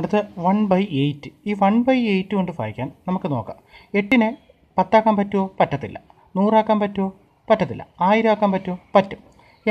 അടുത്ത് one by eight ഈ one by eight കൊണ്ട് വായിക്കാൻ നമുക്ക് നോക്കാം എട്ടിനെ പത്താക്കാൻ പറ്റുമോ പറ്റത്തില്ല നൂറാക്കാൻ പറ്റുമോ പറ്റത്തില്ല ആയിരം ആക്കാൻ പറ്റുമോ പറ്റും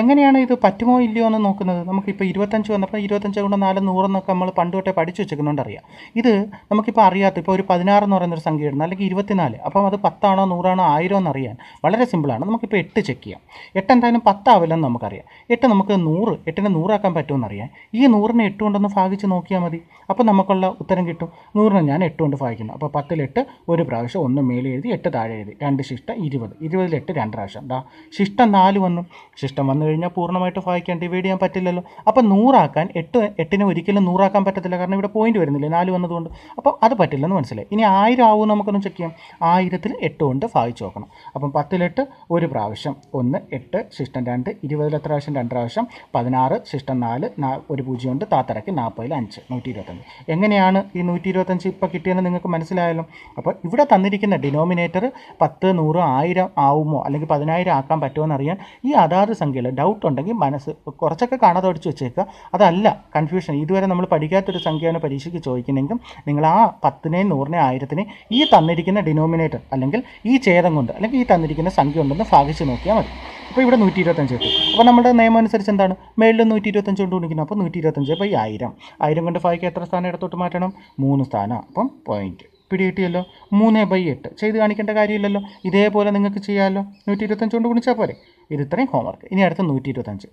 എങ്ങനെയാണ് ഇത് പറ്റുമോ ഇല്ലയോ എന്ന് നോക്കുന്നത് നമുക്കിപ്പോൾ ഇരുപത്തഞ്ച് വന്നപ്പോൾ ഇരുപത്തഞ്ച് കൊണ്ട് നാല് നൂറെന്നൊക്കെ നമ്മൾ പണ്ട് തൊട്ടേ പഠിച്ചു വെച്ചിരിക്കുന്നുണ്ട് അറിയാം ഇത് നമുക്കിപ്പോൾ അറിയാത്ത ഇപ്പോൾ ഒരു പതിനാറ് എന്ന് പറയുന്നൊരു സംഖ്യ ഇടുന്നത് അല്ലെങ്കിൽ ഇരുപത്തിനാല് അപ്പം അത് പത്താണോ നൂറാണോ ആയിരം എന്നറിയാൻ വളരെ സിമ്പിളാണ് നമുക്കിപ്പോൾ എട്ട് ചെക്ക് ചെയ്യാം എട്ട് എന്തായാലും പത്താവില്ലെന്ന് നമുക്കറിയാം എട്ട് നമുക്ക് നൂറ് എട്ടിനെ നൂറാക്കാൻ പറ്റുമെന്നറിയാം ഈ നൂറിനെ എട്ട് കൊണ്ടൊന്ന് ഭാഗിച്ച് നോക്കിയാൽ മതി അപ്പോൾ നമുക്കുള്ള ഉത്തരം കിട്ടും നൂറിനെ ഞാൻ എട്ട് കൊണ്ട് ഭാഗിക്കുന്നു അപ്പോൾ പത്തിലെട്ട് ഒരു പ്രാവശ്യം ഒന്ന് മേലെ എഴുതി എട്ട് താഴെ എഴുതി രണ്ട് ശിഷ്ടം ഇരുപത് ഇരുപതിലെട്ട് രണ്ട് പ്രാവശ്യം എന്താ ശിഷ്ടം നാല് വന്നു ശിഷ്ടം വന്നു കഴിഞ്ഞാൽ പൂർണ്ണമായിട്ട് ഫൈവ് ഡിവൈഡ് ചെയ്യാൻ പറ്റില്ലല്ലോ അപ്പം നൂറാക്കാൻ എട്ട് എട്ടിനെ ഒരിക്കലും നൂറാക്കാൻ പറ്റത്തില്ല കാരണം ഇവിടെ പോയിന്റ് വരുന്നില്ല നാല് വന്നതുകൊണ്ട് അപ്പോൾ അത് പറ്റില്ലെന്ന് മനസ്സിലായി ഇനി ആയിരം ആവുമെന്ന് നമുക്കൊന്ന് ചെക്ക് ചെയ്യാം ആയിരത്തിൽ എട്ട് കൊണ്ട് ഭാഗിച്ച് നോക്കണം അപ്പം പത്തിലെട്ട് ഒരു പ്രാവശ്യം ഒന്ന് എട്ട് ശിഷ്ടം രണ്ട് ഇരുപതിൽ എത്ര പ്രാവശ്യം രണ്ട് പ്രാവശ്യം പതിനാറ് ശിഷ്ടം നാല് ഒരു പൂജ്യം ഉണ്ട് താത്തറയ്ക്ക് നാൽപ്പതിൽ അഞ്ച് നൂറ്റി ഇരുപത്തഞ്ച് എങ്ങനെയാണ് ഈ നൂറ്റി ഇരുപത്തഞ്ച് ഇപ്പോൾ കിട്ടിയെന്ന് നിങ്ങൾക്ക് മനസ്സിലായല്ലോ അപ്പോൾ ഇവിടെ തന്നിരിക്കുന്ന ഡിനോമിനേറ്റർ പത്ത് നൂറ് ആയിരം ആവുമോ അല്ലെങ്കിൽ പതിനായിരം ആക്കാൻ പറ്റുമോ എന്നറിയാൻ ഈ അതാത് സംഖ്യയിൽ ഉണ്ടെങ്കിൽ ഡൗട്ട് ഉണ്ടെങ്കിൽ മനസ്സ് കുറച്ചൊക്കെ കാണാതെ അടിച്ച് വെച്ചേക്കുക അതല്ല കൺഫ്യൂഷൻ ഇതുവരെ നമ്മൾ പഠിക്കാത്തൊരു സംഖ്യയാണ് പരീക്ഷയ്ക്ക് ചോദിക്കുന്നതെങ്കിൽ നിങ്ങൾ ആ പത്തിനെയും നൂറിനെയും ആയിരത്തിനെയും ഈ തന്നിരിക്കുന്ന ഡിനോമിനേറ്റർ അല്ലെങ്കിൽ ഈ ഛേദം കൊണ്ട് അല്ലെങ്കിൽ ഈ തന്നിരിക്കുന്ന സംഖ്യ ഉണ്ടെന്ന് ഭാഗിച്ച് നോക്കിയാൽ മതി അപ്പോൾ ഇവിടെ നൂറ്റി ഇരുപത്തഞ്ച് കിട്ടും അപ്പോൾ നമ്മുടെ നിയമം അനുസരിച്ച് എന്താണ് മേളിൽ നൂറ്റി ഇരുപത്തഞ്ച് കൊണ്ട് കുണിക്കുന്നത് അപ്പോൾ നൂറ്റി ഇരുപത്തഞ്ച് ഈ ആയിരം ആയിരം കൊണ്ട് ഫൈക്ക് എത്ര സ്ഥാനം ഇടത്തോട്ട് മാറ്റണം മൂന്ന് സ്ഥാനം അപ്പം പോയിൻറ്റ് പിടി കിട്ടിയല്ലോ മൂന്ന് ബൈ എട്ട് ചെയ്ത് കാണിക്കേണ്ട കാര്യമില്ലല്ലോ ഇതേപോലെ നിങ്ങൾക്ക് ചെയ്യാമല്ലോ നൂറ്റി ഇരുപത്തഞ്ച് കൊണ്ട് ഗുണിച്ചാൽ പോരെ ഇത് ഇത്രയും ഹോംവർക്ക് ഇനി അടുത്ത നൂറ്റി ഇരുപത്തഞ്ച്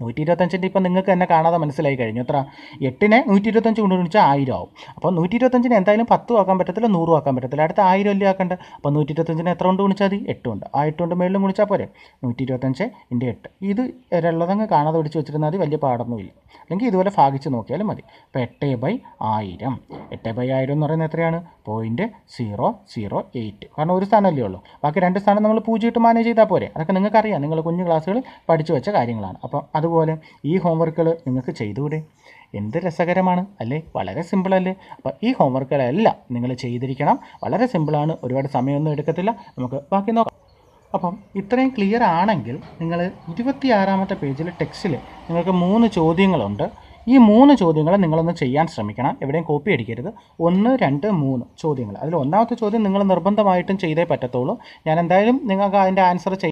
നൂറ്റി ഇരുപത്തഞ്ചിൻ്റെ ഇപ്പം നിങ്ങൾക്ക് തന്നെ കാണാതെ മനസ്സിലായി കഴിഞ്ഞു എത്ര എട്ടിനെ നൂറ്റി ഇരുപത്തഞ്ച് കൊണ്ട് ഗുണിച്ചാൽ ആയിരം ആവും അപ്പോൾ നൂറ്റി ഇരുപത്തഞ്ചിന് എന്തായാലും പത്തും ആക്കാൻ പറ്റത്തില്ല നൂറും ആക്കാൻ പറ്റത്തില്ല അടുത്ത ആയിരം അല്ലേ ആക്കേണ്ട അപ്പോൾ നൂറ്റി ഇരുപത്തഞ്ചിന് എത്ര കൊണ്ട് വിളിച്ചാൽ മതി എട്ട് കൊണ്ട് ആ എട്ട് കൊണ്ട് മേളിലും വിളിച്ചാൽ പോരെ നൂറ്റി ഇരുപത്തഞ്ച് ഇൻ്റെ എട്ട് ഇത് ഉള്ളതങ്ങ് കാണാതെ പിടിച്ച് വെച്ചിരുന്നാൽ മതി വലിയ പാടൊന്നുമില്ല അല്ലെങ്കിൽ ഇതുപോലെ ഭാഗിച്ച് നോക്കിയാലും മതി അപ്പോൾ എട്ട് ബൈ ആയിരം എട്ട് ബൈ ആയിരം എന്ന് പറയുന്നത് എത്രയാണ് പോയിൻറ്റ് സീറോ സീറോ എയ്റ്റ് കാരണം ഒരു സ്ഥാനം അല്ലേ ഉള്ളൂ ബാക്കി രണ്ട് സ്ഥാനം നമ്മൾ പൂജ്യം മാനേജ് ചെയ്താൽ പോരെ അതൊക്കെ നിങ്ങൾക്കറിയാം നിങ്ങൾ കുഞ്ഞ് ക്ലാസ്സുകൾ പഠിച്ചു വെച്ച കാര്യങ്ങളാണ് അപ്പോൾ അത് പോലെ ഈ ഹോംവർക്കുകൾ നിങ്ങൾക്ക് ചെയ്തുകൂടെ എന്ത് രസകരമാണ് അല്ലേ വളരെ സിമ്പിളല്ലേ അപ്പോൾ ഈ ഹോംവർക്കുകളെല്ലാം നിങ്ങൾ ചെയ്തിരിക്കണം വളരെ സിമ്പിളാണ് ഒരുപാട് സമയമൊന്നും എടുക്കത്തില്ല നമുക്ക് ബാക്കി നോക്കാം അപ്പം ഇത്രയും ക്ലിയർ ആണെങ്കിൽ നിങ്ങൾ ഇരുപത്തിയാറാമത്തെ പേജിൽ ടെക്സ്റ്റിൽ നിങ്ങൾക്ക് മൂന്ന് ചോദ്യങ്ങളുണ്ട് ഈ മൂന്ന് ചോദ്യങ്ങൾ നിങ്ങളൊന്ന് ചെയ്യാൻ ശ്രമിക്കണം എവിടെയും കോപ്പി അടിക്കരുത് ഒന്ന് രണ്ട് മൂന്ന് ചോദ്യങ്ങൾ അതിൽ ഒന്നാമത്തെ ചോദ്യം നിങ്ങൾ നിർബന്ധമായിട്ടും ചെയ്തേ പറ്റത്തുള്ളൂ ഞാൻ എന്തായാലും നിങ്ങൾക്ക് അതിൻ്റെ ആൻസർ ചെയ്യും